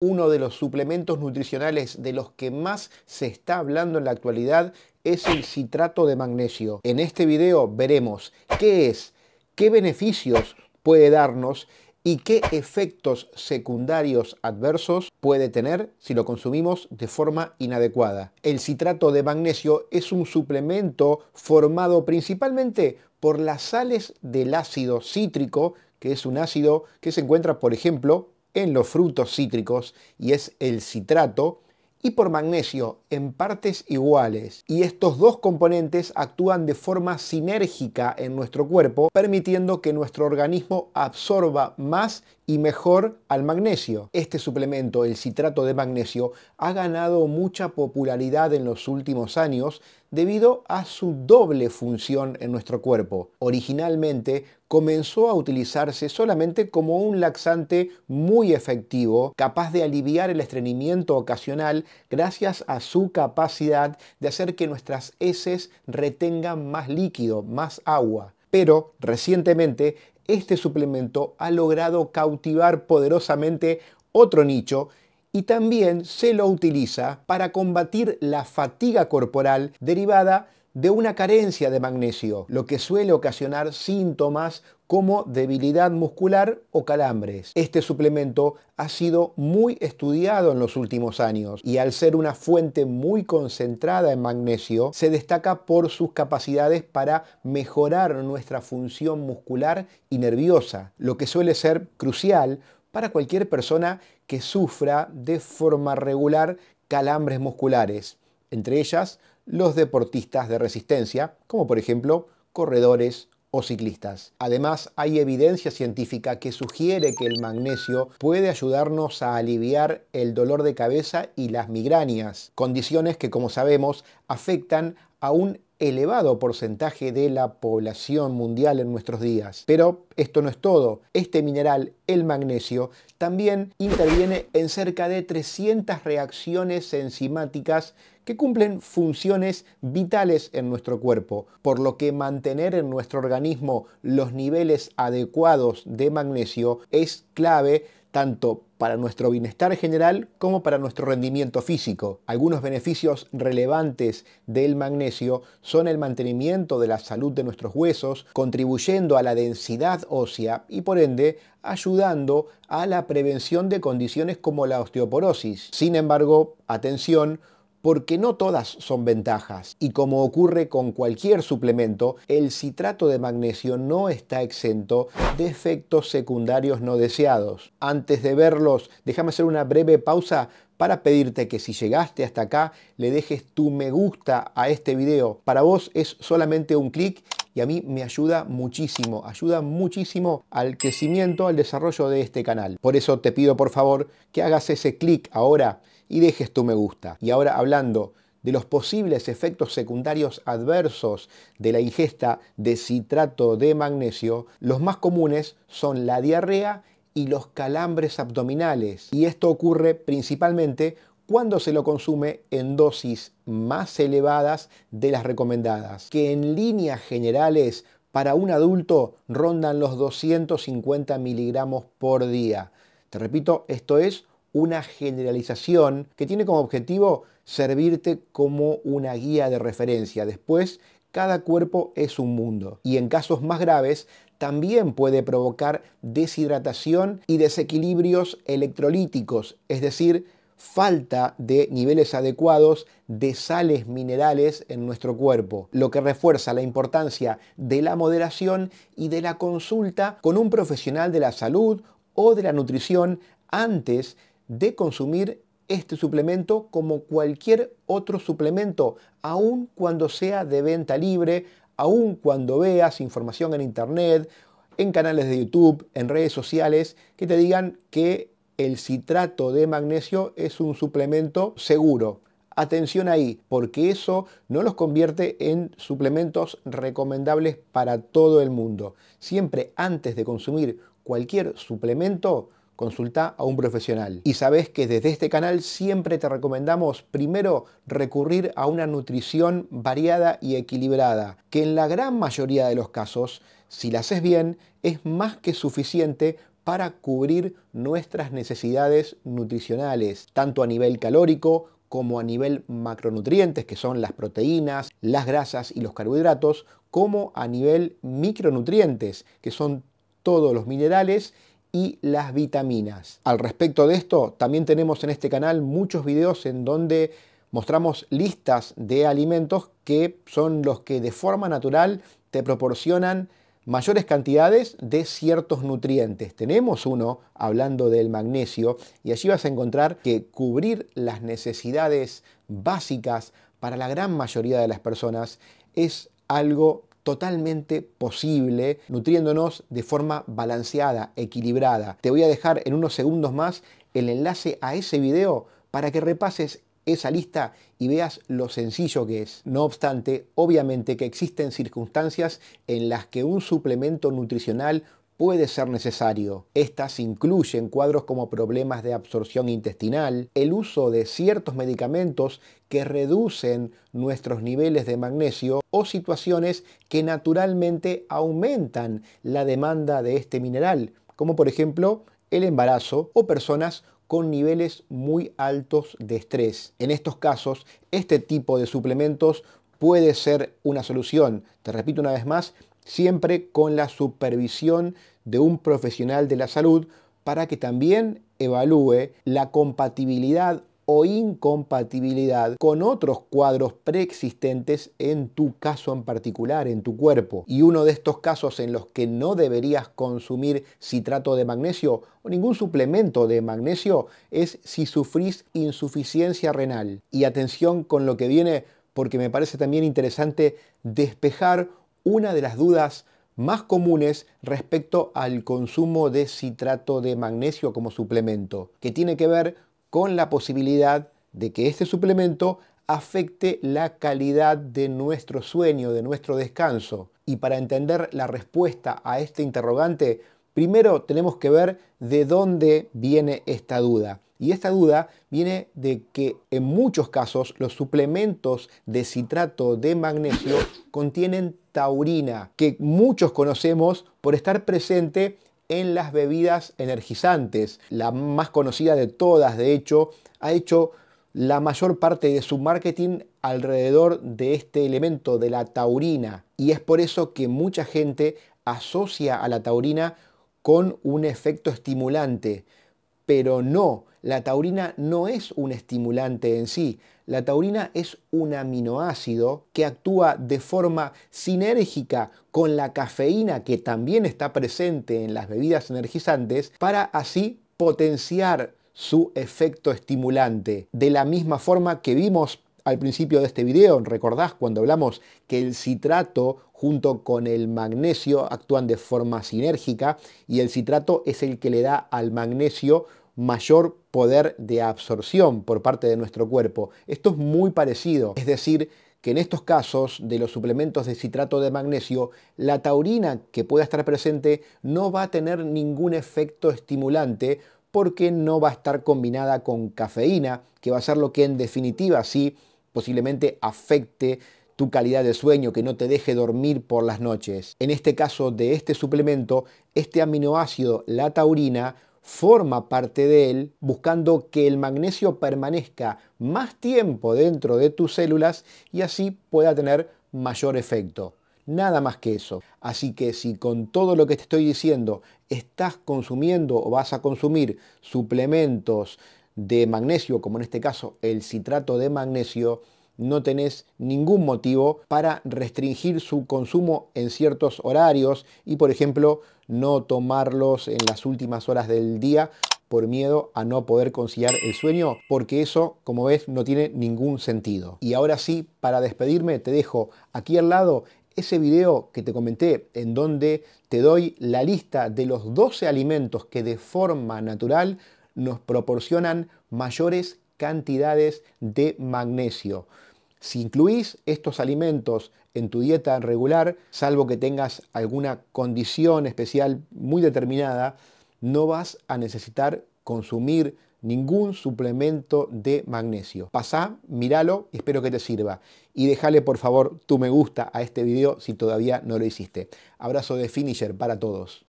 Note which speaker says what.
Speaker 1: Uno de los suplementos nutricionales de los que más se está hablando en la actualidad es el citrato de magnesio. En este video veremos qué es, qué beneficios puede darnos y qué efectos secundarios adversos puede tener si lo consumimos de forma inadecuada. El citrato de magnesio es un suplemento formado principalmente por las sales del ácido cítrico, que es un ácido que se encuentra, por ejemplo, en los frutos cítricos y es el citrato, y por magnesio en partes iguales. Y estos dos componentes actúan de forma sinérgica en nuestro cuerpo, permitiendo que nuestro organismo absorba más y mejor al magnesio. Este suplemento, el citrato de magnesio, ha ganado mucha popularidad en los últimos años debido a su doble función en nuestro cuerpo. Originalmente comenzó a utilizarse solamente como un laxante muy efectivo, capaz de aliviar el estreñimiento ocasional gracias a su capacidad de hacer que nuestras heces retengan más líquido, más agua. Pero recientemente este suplemento ha logrado cautivar poderosamente otro nicho y también se lo utiliza para combatir la fatiga corporal derivada de una carencia de magnesio, lo que suele ocasionar síntomas como debilidad muscular o calambres. Este suplemento ha sido muy estudiado en los últimos años y al ser una fuente muy concentrada en magnesio, se destaca por sus capacidades para mejorar nuestra función muscular y nerviosa, lo que suele ser crucial para cualquier persona que sufra de forma regular calambres musculares, entre ellas los deportistas de resistencia, como por ejemplo corredores o ciclistas. Además, hay evidencia científica que sugiere que el magnesio puede ayudarnos a aliviar el dolor de cabeza y las migrañas, condiciones que, como sabemos, afectan a un elevado porcentaje de la población mundial en nuestros días. Pero esto no es todo. Este mineral, el magnesio, también interviene en cerca de 300 reacciones enzimáticas que cumplen funciones vitales en nuestro cuerpo, por lo que mantener en nuestro organismo los niveles adecuados de magnesio es clave tanto para nuestro bienestar general como para nuestro rendimiento físico. Algunos beneficios relevantes del magnesio son el mantenimiento de la salud de nuestros huesos, contribuyendo a la densidad ósea y por ende ayudando a la prevención de condiciones como la osteoporosis. Sin embargo, atención, porque no todas son ventajas y como ocurre con cualquier suplemento, el citrato de magnesio no está exento de efectos secundarios no deseados. Antes de verlos, déjame hacer una breve pausa para pedirte que si llegaste hasta acá le dejes tu me gusta a este video. Para vos es solamente un clic y a mí me ayuda muchísimo, ayuda muchísimo al crecimiento, al desarrollo de este canal. Por eso te pido por favor que hagas ese clic ahora y dejes tu me gusta. Y ahora hablando de los posibles efectos secundarios adversos de la ingesta de citrato de magnesio, los más comunes son la diarrea y los calambres abdominales. Y esto ocurre principalmente cuando se lo consume en dosis más elevadas de las recomendadas, que en líneas generales para un adulto rondan los 250 miligramos por día. Te repito, esto es una generalización que tiene como objetivo servirte como una guía de referencia. Después, cada cuerpo es un mundo y en casos más graves también puede provocar deshidratación y desequilibrios electrolíticos, es decir, falta de niveles adecuados de sales minerales en nuestro cuerpo, lo que refuerza la importancia de la moderación y de la consulta con un profesional de la salud o de la nutrición antes de consumir este suplemento como cualquier otro suplemento, aun cuando sea de venta libre, aun cuando veas información en internet, en canales de YouTube, en redes sociales, que te digan que el citrato de magnesio es un suplemento seguro. Atención ahí, porque eso no los convierte en suplementos recomendables para todo el mundo. Siempre antes de consumir cualquier suplemento, consulta a un profesional. Y sabes que desde este canal siempre te recomendamos primero recurrir a una nutrición variada y equilibrada, que en la gran mayoría de los casos, si la haces bien, es más que suficiente para cubrir nuestras necesidades nutricionales, tanto a nivel calórico como a nivel macronutrientes, que son las proteínas, las grasas y los carbohidratos, como a nivel micronutrientes, que son todos los minerales y las vitaminas. Al respecto de esto, también tenemos en este canal muchos videos en donde mostramos listas de alimentos que son los que de forma natural te proporcionan mayores cantidades de ciertos nutrientes. Tenemos uno hablando del magnesio y allí vas a encontrar que cubrir las necesidades básicas para la gran mayoría de las personas es algo totalmente posible, nutriéndonos de forma balanceada, equilibrada. Te voy a dejar en unos segundos más el enlace a ese video para que repases esa lista y veas lo sencillo que es. No obstante, obviamente que existen circunstancias en las que un suplemento nutricional puede ser necesario. Estas incluyen cuadros como problemas de absorción intestinal, el uso de ciertos medicamentos que reducen nuestros niveles de magnesio o situaciones que naturalmente aumentan la demanda de este mineral, como por ejemplo el embarazo o personas con niveles muy altos de estrés. En estos casos, este tipo de suplementos puede ser una solución. Te repito una vez más, siempre con la supervisión de un profesional de la salud para que también evalúe la compatibilidad o incompatibilidad con otros cuadros preexistentes en tu caso en particular, en tu cuerpo. Y uno de estos casos en los que no deberías consumir citrato de magnesio o ningún suplemento de magnesio es si sufrís insuficiencia renal. Y atención con lo que viene porque me parece también interesante despejar una de las dudas más comunes respecto al consumo de citrato de magnesio como suplemento, que tiene que ver con la posibilidad de que este suplemento afecte la calidad de nuestro sueño, de nuestro descanso. Y para entender la respuesta a este interrogante, primero tenemos que ver de dónde viene esta duda. Y esta duda viene de que en muchos casos los suplementos de citrato de magnesio contienen taurina, que muchos conocemos por estar presente en las bebidas energizantes. La más conocida de todas, de hecho, ha hecho la mayor parte de su marketing alrededor de este elemento de la taurina. Y es por eso que mucha gente asocia a la taurina con un efecto estimulante pero no, la taurina no es un estimulante en sí, la taurina es un aminoácido que actúa de forma sinérgica con la cafeína que también está presente en las bebidas energizantes para así potenciar su efecto estimulante. De la misma forma que vimos al principio de este video, recordás cuando hablamos que el citrato junto con el magnesio actúan de forma sinérgica y el citrato es el que le da al magnesio mayor poder de absorción por parte de nuestro cuerpo. Esto es muy parecido, es decir, que en estos casos de los suplementos de citrato de magnesio, la taurina que pueda estar presente no va a tener ningún efecto estimulante porque no va a estar combinada con cafeína, que va a ser lo que en definitiva sí posiblemente afecte tu calidad de sueño, que no te deje dormir por las noches. En este caso de este suplemento, este aminoácido, la taurina, forma parte de él, buscando que el magnesio permanezca más tiempo dentro de tus células y así pueda tener mayor efecto. Nada más que eso. Así que si con todo lo que te estoy diciendo estás consumiendo o vas a consumir suplementos de magnesio, como en este caso el citrato de magnesio, no tenés ningún motivo para restringir su consumo en ciertos horarios y, por ejemplo, no tomarlos en las últimas horas del día por miedo a no poder conciliar el sueño, porque eso, como ves, no tiene ningún sentido. Y ahora sí, para despedirme, te dejo aquí al lado ese video que te comenté en donde te doy la lista de los 12 alimentos que de forma natural nos proporcionan mayores cantidades de magnesio. Si incluís estos alimentos en tu dieta regular, salvo que tengas alguna condición especial muy determinada, no vas a necesitar consumir ningún suplemento de magnesio. Pasá, míralo, espero que te sirva. Y déjale por favor tu me gusta a este video si todavía no lo hiciste. Abrazo de Finisher para todos.